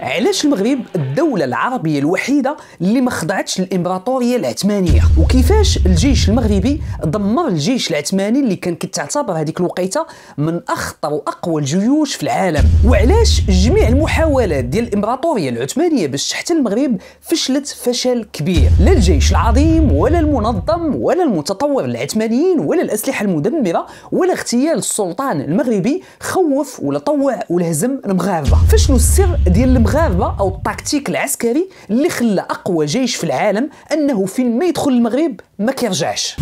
علاش المغرب الدولة العربية الوحيدة اللي ما خضعتش للإمبراطورية العثمانية وكيفاش الجيش المغربي دمر الجيش العثماني اللي كان كتعتبر هذيك الوقيتة من أخطر وأقوى الجيوش في العالم وعلاش جميع المحاولات ديال الإمبراطورية العثمانية باش تحتل المغرب فشلت فشل كبير لا الجيش العظيم ولا المنظم ولا المتطور العثمانيين ولا الأسلحة المدمرة ولا اغتيال السلطان المغربي خوف ولا طوع ولا هزم المغاربة فشنو السر ديال المغاربه او التكتيك العسكري اللي خلى اقوى جيش في العالم انه فين ما يدخل المغرب ما كيرجعش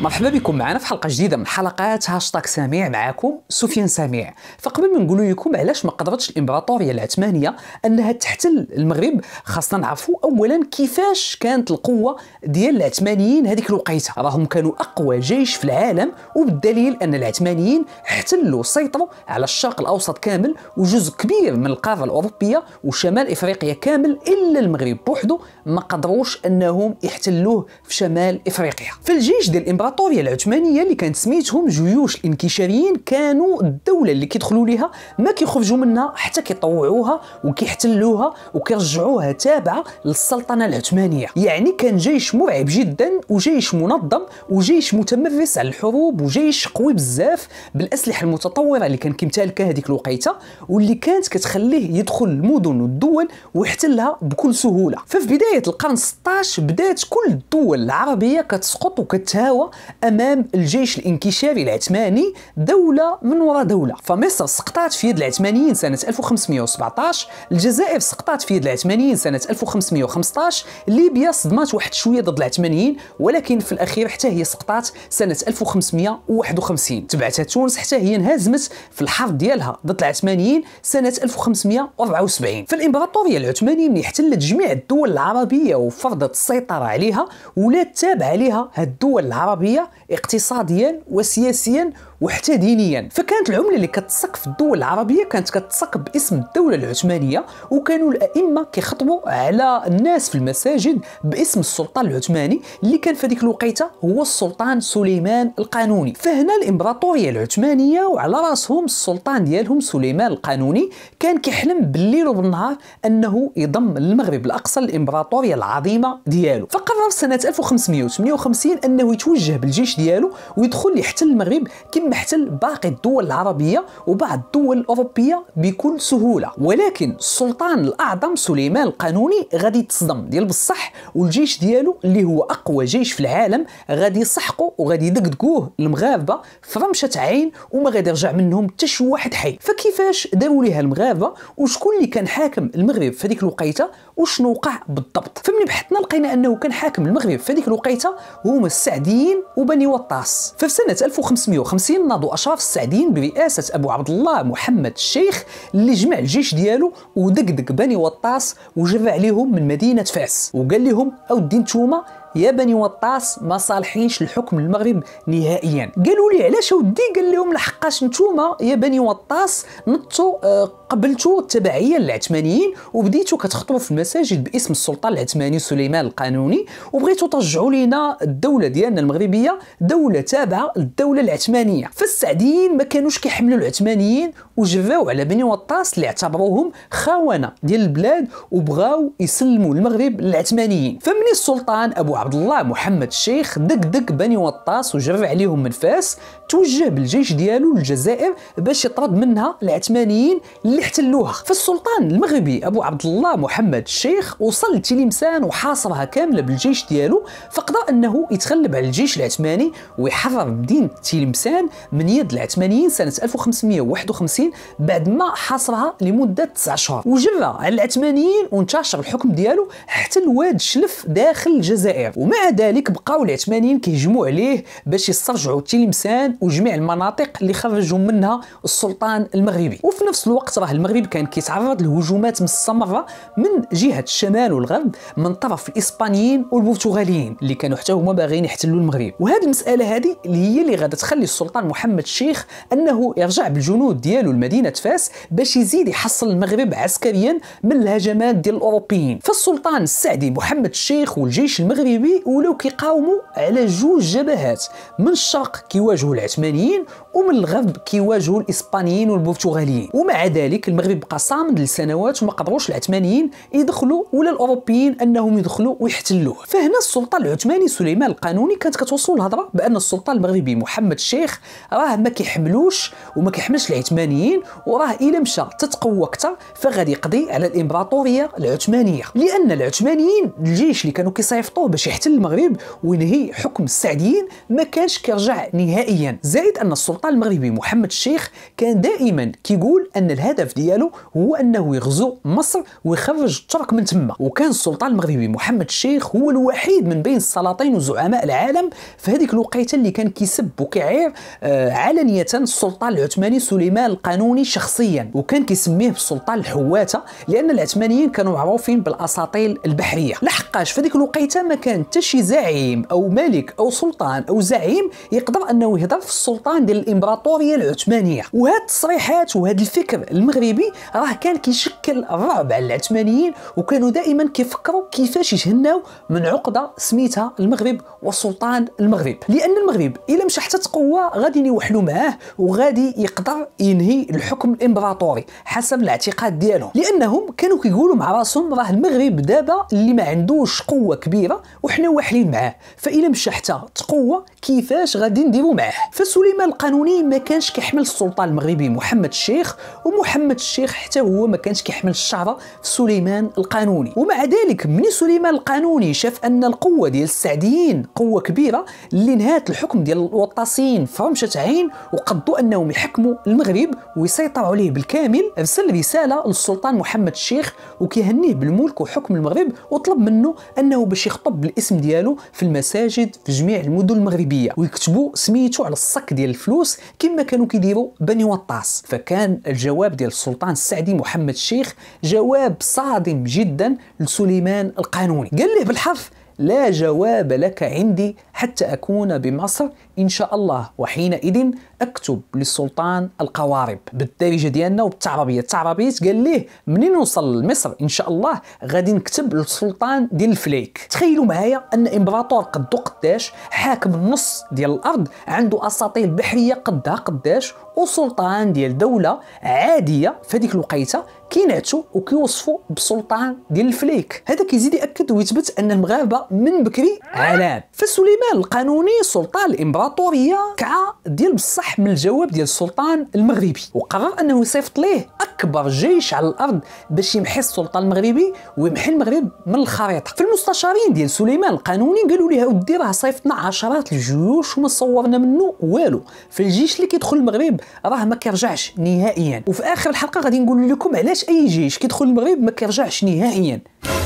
مرحبا بكم معنا في حلقه جديده من حلقات هاشتاغ سميع معكم سفيان سميع فقبل ما نقول لكم علاش ما قدرتش الامبراطوريه العثمانيه انها تحتل المغرب خاصنا نعرفوا اولا كيفاش كانت القوه ديال العثمانيين هذيك الوقيته راهم كانوا اقوى جيش في العالم وبالدليل ان العثمانيين احتلوا سيطروا على الشرق الاوسط كامل وجزء كبير من القاره الاوروبيه وشمال افريقيا كامل الا المغرب بوحدو ما قدروش انهم يحتلوه في شمال افريقيا فالجيش ديال الامبراطوريه الامبراطوريه العثمانيه اللي كانت سميتهم جيوش الإنكشاريين كانوا الدوله اللي كيدخلوا ليها ما كيخرجوا منها حتى كيطوعوها وكيحتلوها وكيرجعوها تابعه للسلطنه العثمانيه يعني كان جيش مرعب جدا وجيش منظم وجيش متمرس على الحروب وجيش قوي بزاف بالاسلحه المتطوره اللي كان كيمتلكها هذيك الوقيته واللي كانت كتخليه يدخل المدن والدول ويحتلها بكل سهوله ففي بدايه القرن 16 بدات كل الدول العربيه كتسقط وكتهاوى امام الجيش الانكشافي العثماني دوله من وراء دوله فمصر سقطت في يد العثمانيين سنه 1517 الجزائر سقطت في يد العثمانيين سنه 1515 ليبيا صدمات واحد شويه ضد العثمانيين ولكن في الاخير حتى هي سقطت سنه 1551 تبعتها تونس حتى هي انهزمت في الحرب ديالها ضد العثمانيين سنه 1574 فالامبراطوريه العثمانيه من احتلت جميع الدول العربيه وفرضت السيطره عليها ولات تابعه لها هاد الدول العربيه عالميه اقتصاديا وسياسيا وحتى دينيا فكانت العمله اللي كتسق في الدول العربيه كانت كتسق باسم الدوله العثمانيه وكانوا الائمه كيخطبوا على الناس في المساجد باسم السلطان العثماني اللي كان في هذيك الوقيته هو السلطان سليمان القانوني فهنا الامبراطوريه العثمانيه وعلى راسهم السلطان ديالهم سليمان القانوني كان كيحلم بالليل وبالنهار انه يضم المغرب الاقصى الامبراطوريه العظيمه ديالو فقرر سنه 1558 انه يتوجه بالجيش ديالو ويدخل يحتل المغرب كما محتل باقي الدول العربية وبعض الدول الأوروبية بكل سهولة ولكن السلطان الأعظم سليمان القانوني غادي يتصدم ديال بصح والجيش ديالو اللي هو أقوى جيش في العالم غادي يسحقوا وغادي يدقدقوه المغاربة في رمشة عين وما غادي يرجع منهم حتى شي واحد حي فكيفاش داروا ليها المغاربة وشكون اللي كان حاكم المغرب في هذيك الوقيته وشنو وقع بالضبط فمن بحثنا لقينا انه كان حاكم المغرب في هذيك الوقيته هما السعديين وبني وطاس ففي سنه 1550 ناضو اشراف السعديين برئاسه ابو عبد الله محمد الشيخ اللي جمع الجيش ديالو ودقدق بني وطاس وجر عليهم من مدينه فاس وقال لهم اودي نتوما يا بني وطاس ما صالحينش الحكم المغرب نهائيا قالوا لي علاش اودي قال لهم لحقاش نتوما يا بني وطاس نطوا آه، قبلتوا التبعيه للعثمانيين وبديتوا كتخطبوا في المساجد باسم السلطان العثماني سليمان القانوني وبغيتوا ترجعوا لينا الدوله ديالنا المغربيه دوله تابعه للدوله العثمانيه فالسعديين ما كانوش كيحملوا العثمانيين وجفاو على بني وطاس اللي اعتبروهم خونه ديال البلاد وبغاو يسلموا المغرب للعثمانيين فمني السلطان ابو عبد الله محمد الشيخ دق بني وطاس وجرب عليهم من فاس توجه بالجيش ديالو للجزائر باش يطرد منها العثمانيين اللي اللي احتلوها فالسلطان المغربي ابو عبد الله محمد الشيخ وصل لتلمسان وحاصرها كامله بالجيش ديالو فقدر انه يتغلب على الجيش العثماني ويحرر مدينه تلمسان من يد العثمانيين سنه 1551 بعد ما حاصرها لمده 9 شهور وجرى على العثمانيين وانتشر الحكم ديالو حتى لواد شلف داخل الجزائر ومع ذلك بقاو العثمانيين كيهجموا عليه باش يسترجعوا تلمسان وجميع المناطق اللي خرجوا منها السلطان المغربي وفي نفس الوقت راه الله المغرب كان كيتعرض لهجومات مستمره من جهه الشمال والغرب من طرف الاسبانيين والبرتغاليين اللي كانوا حتى هما باغيين يحتلوا المغرب وهذه المساله هذه اللي هي اللي غادا تخلي السلطان محمد الشيخ انه يرجع بالجنود ديالو لمدينه فاس باش يزيد يحصل المغرب عسكريا من الهجمات ديال الاوروبيين فالسلطان السعدي محمد الشيخ والجيش المغربي ولاو كيقاوموا على جوج جبهات من الشرق كيواجهوا العثمانيين ومن الغرب كيواجهوا الاسبانيين والبرتغاليين ومع ذلك ذلك المغرب بقى صامد لسنوات وما قدروش العثمانيين يدخلوا ولا الاوروبيين انهم يدخلوا ويحتلوه فهنا السلطه العثماني سليمان القانوني كانت كتوصل الهضره بان السلطان المغربي محمد الشيخ راه ما كيحملوش وما كيحملش العثمانيين وراه الا مشى تتقوى اكثر فغادي يقضي على الامبراطوريه العثمانيه لان العثمانيين الجيش اللي كانوا كيصيفطوه باش يحتل المغرب وينهي حكم السعديين ما كانش كيرجع نهائيا زائد ان السلطان المغربي محمد الشيخ كان دائما كيقول ان الهدف الهدف ديالو هو انه يغزو مصر ويخرج الترك من تما وكان السلطان المغربي محمد الشيخ هو الوحيد من بين السلاطين وزعماء العالم في هذيك الوقيته اللي كان كيسب وكيعير آه علنيه السلطان العثماني سليمان القانوني شخصيا وكان كيسميه بالسلطان الحواته لان العثمانيين كانوا معروفين بالاساطيل البحريه لحقاش في هذيك الوقيته ما كان حتى شي زعيم او ملك او سلطان او زعيم يقدر انه يهضر في السلطان ديال الامبراطوريه العثمانيه وهاد التصريحات وهاد الفكر المغربي راه كان كيشكل الرعب على العثمانيين وكانوا دائما كيفكروا كيفاش يتهناو من عقده سميتها المغرب وسلطان المغرب لان المغرب الا مشى حتى تقوى غادي يوحلوا معاه وغادي يقدر ينهي الحكم الامبراطوري حسب الاعتقاد ديالهم لانهم كانوا كيقولوا مع راسهم راه المغرب دابا اللي ما عندوش قوه كبيره وحنا واحلين معاه فالا مشى حتى تقوى كيفاش غادي نديروا معاه فسليمان القانوني ما كانش كيحمل السلطان المغربي محمد الشيخ ومحمد محمد الشيخ حتى هو ما كانش كيحمل الشعره في سليمان القانوني ومع ذلك من سليمان القانوني شاف ان القوه ديال السعديين قوه كبيره اللي نهات الحكم ديال الوطاسين فمشات عين وقضوا انهم يحكموا المغرب ويسيطروا عليه بالكامل ارسل رساله للسلطان محمد الشيخ وكيهنيه بالملك وحكم المغرب وطلب منه انه باش يخطب بالاسم ديالو في المساجد في جميع المدن المغربيه ويكتبوا سميتو على الصك ديال الفلوس كما كانوا كيديروا بني وطاس فكان الجواب ديال السلطان السعدي محمد الشيخ جواب صادم جدا لسليمان القانوني قال له بالحرف لا جواب لك عندي حتى أكون بمصر إن شاء الله وحينئذ أكتب للسلطان القوارب بالدارجة ديالنا وبالتعربية التعربيه قال ليه منين نوصل لمصر إن شاء الله غادي نكتب للسلطان ديال الفليك تخيلوا معايا أن إمبراطور قدو قداش حاكم النص ديال الأرض عنده أساطيل بحرية قدها قداش وسلطان ديال دولة عادية في هذيك الوقيته كيناتو وكيوصفوا بسلطان ديال الفليك هذا كيزيد ياكد ويثبت ان المغاربه من بكري علام فسليمان القانوني سلطان الامبراطور الامبراطوريه كعه ديال بصح من الجواب ديال السلطان المغربي وقرر انه يصيفط ليه اكبر جيش على الارض باش يمحي السلطان المغربي ويمحي المغرب من الخريطه فالمستشارين ديال سليمان القانوني قالوا ليه اودي راه صيفطنا عشرات الجيوش وما صورنا منه والو فالجيش اللي كيدخل المغرب راه ما كيرجعش نهائيا وفي اخر الحلقه غادي نقول لكم علاش اي جيش كيدخل المغرب ما كيرجعش نهائيا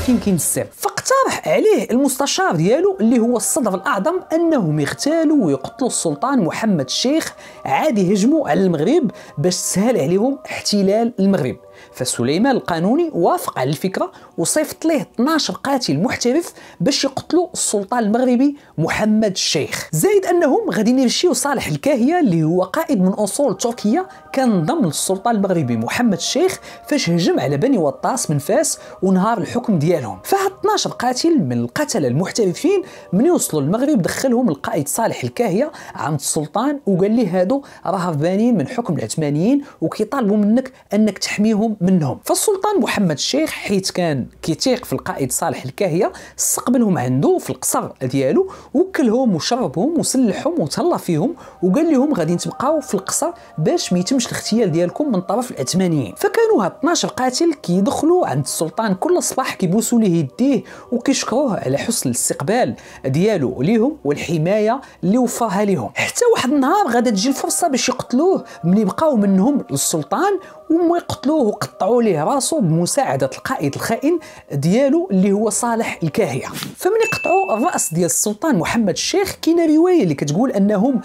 كيمكن السر فاقترح عليه المستشار ديالو اللي هو الصدر الاعظم انهم يغتالوا ويقتلوا السلطان محمد الشيخ عاد يهجموا على المغرب باش تسهل عليهم احتلال المغرب فسليمان القانوني وافق على الفكره وصيفط ليه 12 قاتل محترف باش يقتلوا السلطان المغربي محمد الشيخ زائد انهم غادي يمشيو صالح الكاهيه اللي هو قائد من اصول تركيا كان ضم للسلطان المغربي محمد الشيخ فاش هجم على بني وطاس من فاس ونهار الحكم ديالهم فها 12 قاتل من القتله المحترفين من يوصلوا المغرب دخلهم القائد صالح الكاهيه عند السلطان وقال لي هادو راه هربانين من حكم العثمانيين وكيطالبوا منك انك تحميهم منهم فالسلطان محمد الشيخ حيت كان كيتيق في القائد صالح الكاهيه استقبلهم عنده في القصر ديالو وكلهم وشربهم وسلحهم وتهلا فيهم وقال لهم غادي تبقاو في القصر باش ما يتمش الاغتيال ديالكم من طرف العثمانيين فكانوا هاد 12 قاتل كيدخلوا عند السلطان كل صباح كيبوسوا ليه يديه ليه وكيشكروه على حسن الاستقبال ديالو ليهم والحمايه اللي وفرها ليهم حتى واحد النهار غادا تجي الفرصه باش يقتلوه ملي بقاو منهم للسلطان وما يقتلوه وقطعوا ليه راسه بمساعده القائد الخائن ديالو اللي هو صالح الكاهيه فملي قطعوا الراس ديال السلطان محمد الشيخ كاينه روايه اللي كتقول انهم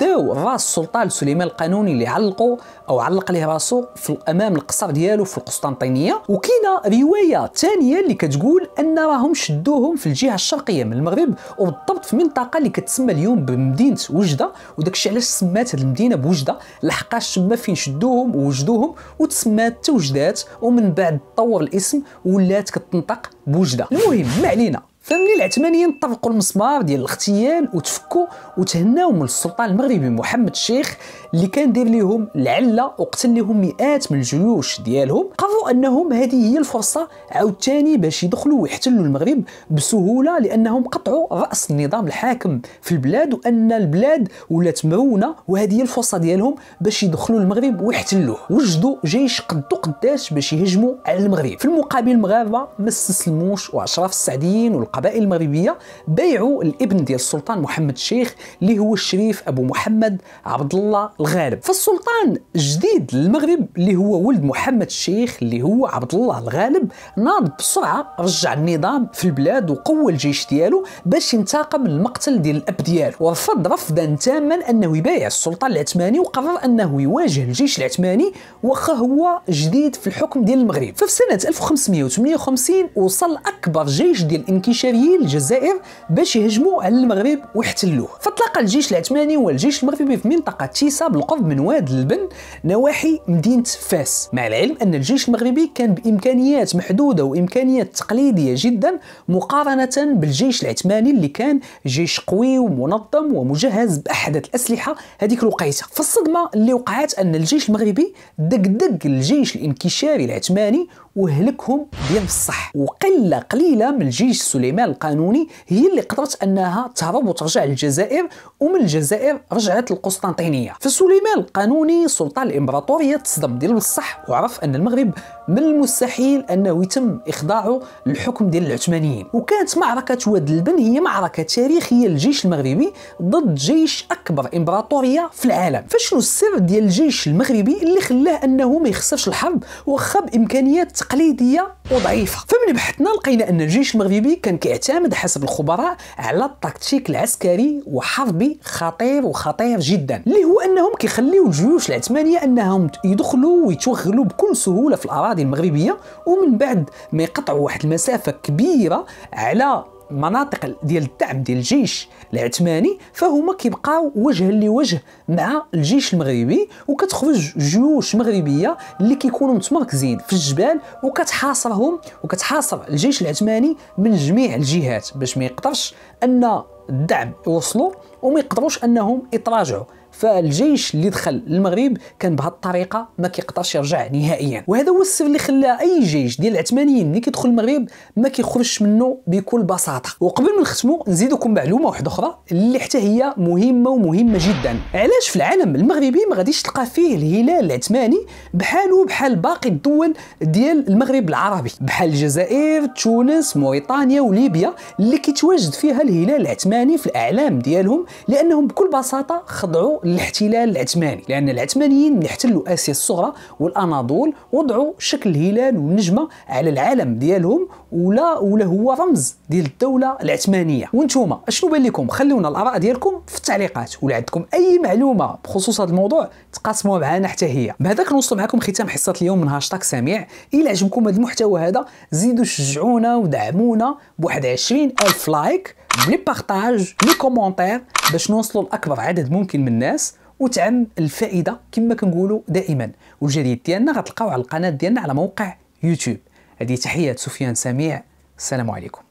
داو راس السلطان سليمان القانوني اللي علقوا او علق ليه راسو في امام القصر ديالو في القسطنطينيه وكاينه روايه ثانيه اللي كتقول ان لان راهم شدوهم في الجهه الشرقيه من المغرب وبالضبط في منطقه اللي كتسمى اليوم بمدينه وجده وداك الشيء علاش سمات هذه المدينه بوجده لحقاش تما فين شدوهم ووجدوهم وتسمات توجدات ومن بعد تطور الاسم ولات كتنطق بوجده المهم ما علينا فمن العثمانيين طبقوا المسمار ديال الاغتيال وتفكوا وتهناو من السلطان المغربي محمد الشيخ اللي كان داير ليهم العله وقتل لهم مئات من الجيوش ديالهم قرروا انهم هذه هي الفرصه عاوتاني باش يدخلوا ويحتلوا المغرب بسهوله لانهم قطعوا راس النظام الحاكم في البلاد وان البلاد ولات مرونه وهذه هي الفرصه ديالهم باش يدخلوا المغرب ويحتلوه وجدوا جيش قدو قداش باش يهجموا على المغرب في المقابل المغاربه ما استسلموش واشراف السعديين والقبائل القبائل المغربيه بايعوا الابن ديال السلطان محمد الشيخ اللي هو الشريف ابو محمد عبد الله الغالب فالسلطان الجديد للمغرب اللي هو ولد محمد الشيخ اللي هو عبد الله الغالب ناض بسرعه رجع النظام في البلاد وقوى الجيش ديالو باش ينتقم المقتل ديال الاب ديالو ورفض رفضا تاما انه يبايع السلطان العثماني وقرر انه يواجه الجيش العثماني واخا هو جديد في الحكم ديال المغرب ففي سنه 1558 وصل اكبر جيش ديال الانكشاف الجزائريين الجزائر باش يهجموا على المغرب ويحتلوه فتلاقى الجيش العثماني والجيش المغربي في منطقه تيسا بالقرب من واد البن نواحي مدينه فاس مع العلم ان الجيش المغربي كان بامكانيات محدوده وامكانيات تقليديه جدا مقارنه بالجيش العثماني اللي كان جيش قوي ومنظم ومجهز باحدث الاسلحه هذيك الوقيته فالصدمه اللي وقعت ان الجيش المغربي دق دق الجيش الانكشاري العثماني وهلكهم ديال بصح وقله قليله من الجيش سليمان القانوني هي اللي قدرت انها تهرب وترجع للجزائر ومن الجزائر رجعت للقسطنطينيه فسليمان القانوني سلطان الامبراطوريه تصدم ديال بصح وعرف ان المغرب من المستحيل انه يتم اخضاعه للحكم ديال العثمانيين وكانت معركه واد البن هي معركه تاريخيه للجيش المغربي ضد جيش اكبر امبراطوريه في العالم فشنو السر ديال الجيش المغربي اللي خلاه انه ما يخسرش الحرب واخا بامكانيات تقليديه وضعيفه فمن بحثنا لقينا ان الجيش المغربي كان كيعتمد حسب الخبراء على التكتيك العسكري وحربي خطير وخطير جدا اللي هو انهم كيخليو الجيوش العثمانيه انهم يدخلوا ويتوغلوا بكل سهوله في الاراضي المغربيه ومن بعد ما يقطعوا واحد المسافه كبيره على مناطق ديال الدعم ديال الجيش العثماني فهما كيبقاو وجها لوجه مع الجيش المغربي وكتخرج جيوش مغربيه اللي كيكونوا متمركزين في الجبال وكتحاصرهم وكتحاصر الجيش العثماني من جميع الجهات باش ما يقدرش ان الدعم يوصلوا وما يقدروش انهم يتراجعوا فالجيش اللي دخل المغرب كان بهذه الطريقه ما كيقدرش يرجع نهائيا وهذا هو السبب اللي خلى اي جيش ديال العثمانيين اللي كيدخل المغرب ما كيخرجش منه بكل بساطه وقبل ما نختموا نزيدكم معلومه واحده اخرى اللي حتى هي مهمه ومهمه جدا علاش في العالم المغربي ما غاديش تلقى فيه الهلال العثماني بحاله بحال باقي الدول ديال المغرب العربي بحال الجزائر تونس موريتانيا وليبيا اللي كيتواجد فيها الهلال العثماني في الاعلام ديالهم لانهم بكل بساطه خضعوا للاحتلال العثماني لان العثمانيين من احتلوا اسيا الصغرى والاناضول وضعوا شكل الهلال والنجمه على العلم ديالهم ولا ولا هو رمز ديال الدوله العثمانيه وانتوما اشنو بان لكم خلونا الاراء ديالكم في التعليقات ولا عندكم اي معلومه بخصوص هذا الموضوع تقاسموها معنا حتى هي بهذاك نوصل معكم ختام حصه اليوم من هاشتاغ سميع الى عجبكم هذا المحتوى هذا زيدوا شجعونا ودعمونا بواحد 20 الف لايك بلي بارتاج لي كومونتير باش نوصلوا لاكبر عدد ممكن من الناس وتعم الفائده كما كنقولوا دائما والجديد ديالنا غتلقاو على القناه ديالنا على موقع يوتيوب هذه تحيه سفيان سميع السلام عليكم